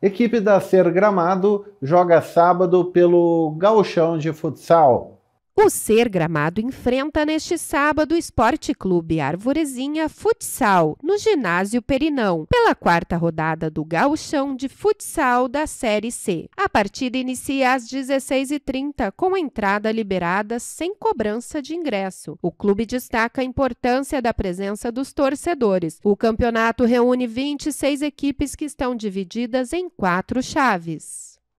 Equipe da Ser Gramado joga sábado pelo Gauchão de Futsal. O Ser Gramado enfrenta neste sábado o Esporte Clube Arvorezinha Futsal, no ginásio Perinão, pela quarta rodada do Gauchão de Futsal da Série C. A partida inicia às 16h30, com entrada liberada sem cobrança de ingresso. O clube destaca a importância da presença dos torcedores. O campeonato reúne 26 equipes que estão divididas em quatro chaves.